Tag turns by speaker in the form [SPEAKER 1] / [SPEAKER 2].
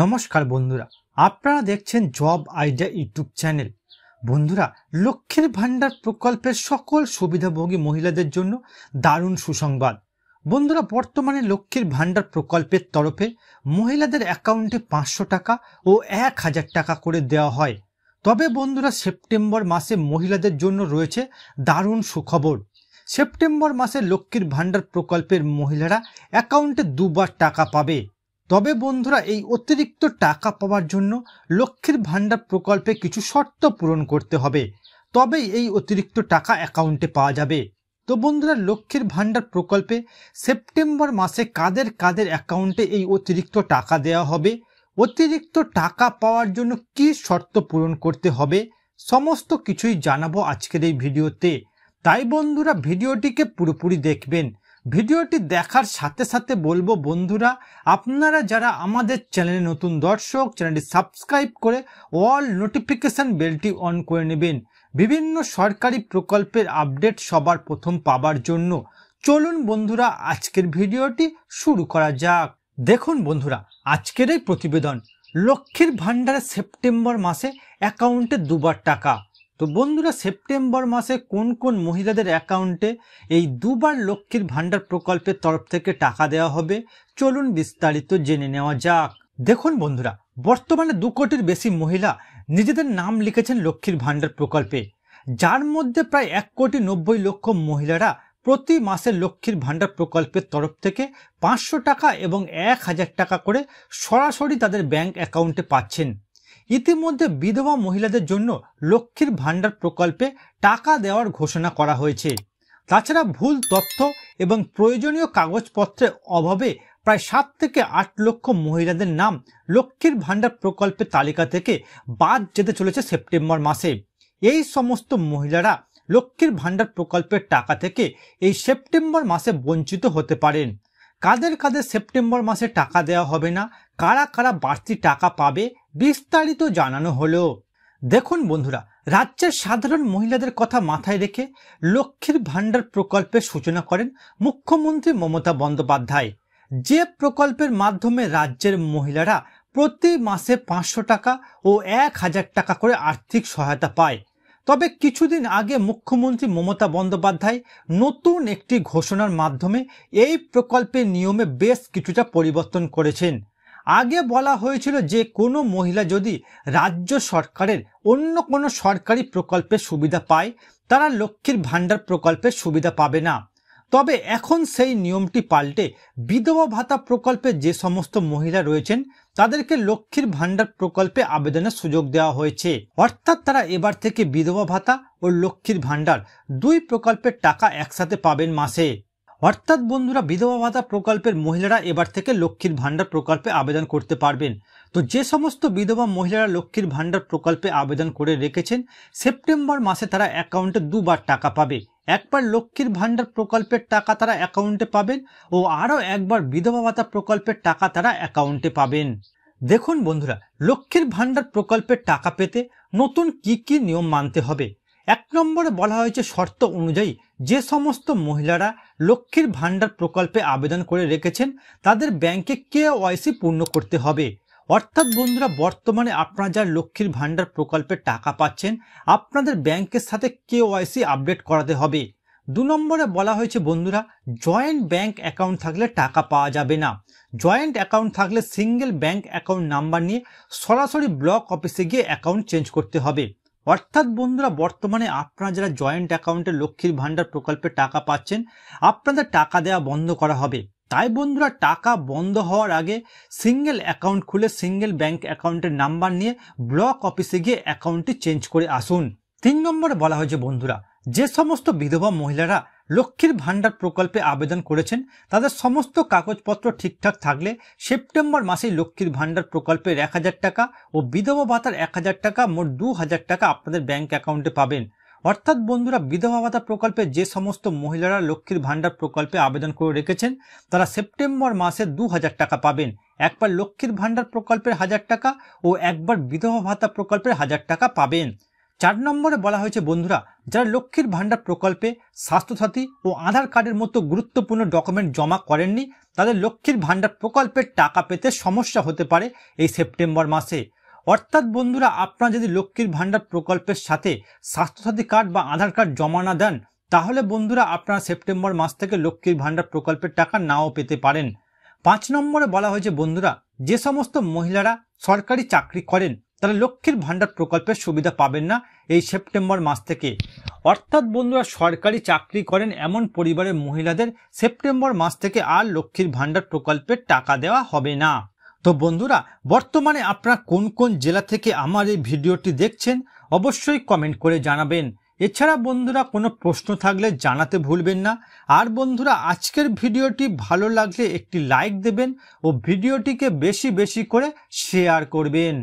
[SPEAKER 1] নমস্কার বন্ধুরা আপনারা দেখছেন জব আইডিয়া ইউটিউব চ্যানেল বন্ধুরা লক্ষ্মীর ভাণ্ডার প্রকল্পের সকল সুবিধাভোগী মহিলাদের জন্য দারুণ সুসংবাদ বন্ধুরা বর্তমানে লক্ষ্মীর ভাণ্ডার প্রকল্পের তরফে মহিলাদের অ্যাকাউন্টে পাঁচশো টাকা ও এক হাজার টাকা করে দেওয়া হয় তবে বন্ধুরা সেপ্টেম্বর মাসে মহিলাদের জন্য রয়েছে দারুণ সুখবর সেপ্টেম্বর মাসে লক্ষ্মীর ভাণ্ডার প্রকল্পের মহিলারা অ্যাকাউন্টে দুবার টাকা পাবে তবে বন্ধুরা এই অতিরিক্ত টাকা পাওয়ার জন্য লক্ষ্মীর ভাণ্ডার প্রকল্পে কিছু শর্ত পূরণ করতে হবে তবেই এই অতিরিক্ত টাকা অ্যাকাউন্টে পাওয়া যাবে তো বন্ধুরা লক্ষ্মীর ভাণ্ডার প্রকল্পে সেপ্টেম্বর মাসে কাদের কাদের অ্যাকাউন্টে এই অতিরিক্ত টাকা দেওয়া হবে অতিরিক্ত টাকা পাওয়ার জন্য কি শর্ত পূরণ করতে হবে সমস্ত কিছুই জানাবো আজকের এই ভিডিওতে তাই বন্ধুরা ভিডিওটিকে পুরোপুরি দেখবেন ভিডিওটি দেখার সাথে সাথে বলবো বন্ধুরা আপনারা যারা আমাদের চ্যানেলে নতুন দর্শক চ্যানেলটি সাবস্ক্রাইব করে অল নোটিফিকেশান বেলটি অন করে নেবেন বিভিন্ন সরকারি প্রকল্পের আপডেট সবার প্রথম পাবার জন্য চলুন বন্ধুরা আজকের ভিডিওটি শুরু করা যাক দেখুন বন্ধুরা আজকের এই প্রতিবেদন লক্ষ্মীর ভাণ্ডারে সেপ্টেম্বর মাসে অ্যাকাউন্টে দুবার টাকা তো বন্ধুরা সেপ্টেম্বর মাসে কোন কোন মহিলাদের অ্যাকাউন্টে এই দুবার লক্ষ্মীর ভাণ্ডার প্রকল্পের তরফ থেকে টাকা দেওয়া হবে চলুন বিস্তারিত জেনে নেওয়া যাক দেখুন বন্ধুরা বর্তমানে দু কোটির বেশি মহিলা নিজেদের নাম লিখেছেন লক্ষ্মীর ভাণ্ডার প্রকল্পে যার মধ্যে প্রায় এক কোটি নব্বই লক্ষ মহিলারা প্রতি মাসে লক্ষ্মীর ভাণ্ডার প্রকল্পের তরফ থেকে পাঁচশো টাকা এবং এক হাজার টাকা করে সরাসরি তাদের ব্যাংক অ্যাকাউন্টে পাচ্ছেন ইতিমধ্যে বিধবা মহিলাদের জন্য লক্ষ্মীর ভাণ্ডার প্রকল্পে টাকা দেওয়ার ঘোষণা করা হয়েছে তাছাড়া ভুল তথ্য এবং প্রয়োজনীয় কাগজপত্রের অভাবে প্রায় সাত থেকে আট লক্ষ মহিলাদের নাম লক্ষ্মীর ভাণ্ডার প্রকল্পের তালিকা থেকে বাদ যেতে চলেছে সেপ্টেম্বর মাসে এই সমস্ত মহিলারা লক্ষ্মীর ভাণ্ডার প্রকল্পের টাকা থেকে এই সেপ্টেম্বর মাসে বঞ্চিত হতে পারেন কাদের কাদের সেপ্টেম্বর মাসে টাকা দেওয়া হবে না কারা কারা বাড়তি টাকা পাবে বিস্তারিত জানানো হলো দেখুন বন্ধুরা রাজ্যের সাধারণ মহিলাদের কথা মাথায় রেখে লক্ষ্মীর ভাণ্ডার প্রকল্পের সূচনা করেন মুখ্যমন্ত্রী মমতা বন্দ্যোপাধ্যায় যে প্রকল্পের মাধ্যমে রাজ্যের মহিলারা প্রতি মাসে পাঁচশো টাকা ও এক হাজার টাকা করে আর্থিক সহায়তা পায় তবে কিছুদিন আগে মুখ্যমন্ত্রী মমতা বন্দ্যোপাধ্যায় নতুন একটি ঘোষণার মাধ্যমে এই প্রকল্পের নিয়মে বেশ কিছুটা পরিবর্তন করেছেন আগে বলা হয়েছিল যে কোনো মহিলা যদি রাজ্য সরকারের অন্য কোনো সরকারি প্রকল্পের সুবিধা পায় তারা লক্ষ্মীর ভাণ্ডার প্রকল্পের সুবিধা পাবে না তবে এখন সেই নিয়মটি পাল্টে বিধবা ভাতা প্রকল্পে যে সমস্ত মহিলা রয়েছেন তাদেরকে লক্ষ্মীর ভাণ্ডার প্রকল্পে আবেদনের সুযোগ দেওয়া হয়েছে অর্থাৎ তারা এবার থেকে বিধবা ভাতা ও লক্ষ্মীর ভাণ্ডার দুই প্রকল্পের টাকা একসাথে পাবেন মাসে অর্থাৎ বন্ধুরা বিধবা ভাতা প্রকল্পের মহিলারা এবার থেকে লক্ষ্মীর ভাণ্ডার প্রকল্পে আবেদন করতে পারবেন তো যে সমস্ত বিধবা মহিলারা লক্ষ্মীর ভাণ্ডার প্রকল্পে আবেদন করে রেখেছেন সেপ্টেম্বর মাসে তারা অ্যাকাউন্টে দুবার টাকা পাবে একবার লক্ষ্মীর ভাণ্ডার প্রকল্পের টাকা তারা অ্যাকাউন্টে পাবেন ও আরও একবার বিধবা ভাতা প্রকল্পের টাকা তারা অ্যাকাউন্টে পাবেন দেখুন বন্ধুরা লক্ষ্মীর ভাণ্ডার প্রকল্পের টাকা পেতে নতুন কি কি নিয়ম মানতে হবে এক নম্বরে বলা হয়েছে শর্ত অনুযায়ী যে সমস্ত মহিলারা লক্ষ্মীর ভাণ্ডার প্রকল্পে আবেদন করে রেখেছেন তাদের ব্যাংকে ওয়াইসি পূর্ণ করতে হবে অর্থাৎ বন্ধুরা বর্তমানে আপনারা যারা লক্ষ্মীর ভাণ্ডার প্রকল্পে টাকা পাচ্ছেন আপনাদের ব্যাংকের সাথে কেওয়াইসি আপডেট করাতে হবে দু নম্বরে বলা হয়েছে বন্ধুরা জয়েন্ট ব্যাংক অ্যাকাউন্ট থাকলে টাকা পাওয়া যাবে না জয়েন্ট অ্যাকাউন্ট থাকলে সিঙ্গেল ব্যাংক অ্যাকাউন্ট নাম্বার নিয়ে সরাসরি ব্লক অফিসে গিয়ে অ্যাকাউন্ট চেঞ্জ করতে হবে অর্থাৎ বন্ধুরা বর্তমানে আপনারা যারা জয়েন্ট অ্যাকাউন্টে লক্ষ্মীর ভাণ্ডার প্রকল্পে টাকা পাচ্ছেন আপনাদের টাকা দেওয়া বন্ধ করা হবে তাই বন্ধুরা টাকা বন্ধ হওয়ার আগে সিঙ্গেল অ্যাকাউন্ট খুলে সিঙ্গেল ব্যাংক অ্যাকাউন্টের নাম্বার নিয়ে ব্লক অফিসে গিয়ে অ্যাকাউন্টটি চেঞ্জ করে আসুন তিন নম্বরে বলা হয়েছে বন্ধুরা যে সমস্ত বিধবা মহিলারা লক্ষ্মীর ভাণ্ডার প্রকল্পে আবেদন করেছেন তাদের সমস্ত কাগজপত্র ঠিকঠাক থাকলে সেপ্টেম্বর মাসেই লক্ষ্মীর ভাণ্ডার প্রকল্পের এক হাজার টাকা ও বিধবা ভাতার এক হাজার টাকা মোট দু হাজার টাকা আপনাদের ব্যাংক অ্যাকাউন্টে পাবেন অর্থাৎ বন্ধুরা বিধবা ভাতা প্রকল্পে যে সমস্ত মহিলারা লক্ষ্মীর ভাণ্ডার প্রকল্পে আবেদন করে রেখেছেন তারা সেপ্টেম্বর মাসে দু হাজার টাকা পাবেন একবার লক্ষ্মীর ভাণ্ডার প্রকল্পের হাজার টাকা ও একবার বিধবা ভাতা প্রকল্পের হাজার টাকা পাবেন চার নম্বরে বলা হয়েছে বন্ধুরা যারা লক্ষ্মীর ভাণ্ডার প্রকল্পে স্বাস্থ্যসাথী ও আধার কার্ডের মতো গুরুত্বপূর্ণ ডকুমেন্ট জমা করেননি তাদের লক্ষ্মীর ভাণ্ডার প্রকল্পের টাকা পেতে সমস্যা হতে পারে এই সেপ্টেম্বর মাসে অর্থাৎ বন্ধুরা আপনারা যদি লক্ষ্মীর ভাণ্ডার প্রকল্পের সাথে স্বাস্থ্যসাথী কার্ড বা আধার কার্ড জমা না দেন তাহলে বন্ধুরা আপনারা সেপ্টেম্বর মাস থেকে লক্ষ্মীর ভাণ্ডার প্রকল্পের টাকা নাও পেতে পারেন পাঁচ নম্বরে বলা হয়েছে বন্ধুরা যে সমস্ত মহিলারা সরকারি চাকরি করেন তারা লক্ষ্মীর ভাণ্ডার প্রকল্পের সুবিধা পাবেন না এই সেপ্টেম্বর মাস থেকে অর্থাৎ বন্ধুরা সরকারি চাকরি করেন এমন পরিবারের মহিলাদের সেপ্টেম্বর মাস থেকে আর লক্ষ্মীর ভাণ্ডার প্রকল্পের টাকা দেওয়া হবে না তো বন্ধুরা বর্তমানে আপনারা কোন কোন জেলা থেকে আমার এই ভিডিওটি দেখছেন অবশ্যই কমেন্ট করে জানাবেন এছাড়া বন্ধুরা কোনো প্রশ্ন থাকলে জানাতে ভুলবেন না আর বন্ধুরা আজকের ভিডিওটি ভালো লাগলে একটি লাইক দেবেন ও ভিডিওটিকে বেশি বেশি করে শেয়ার করবেন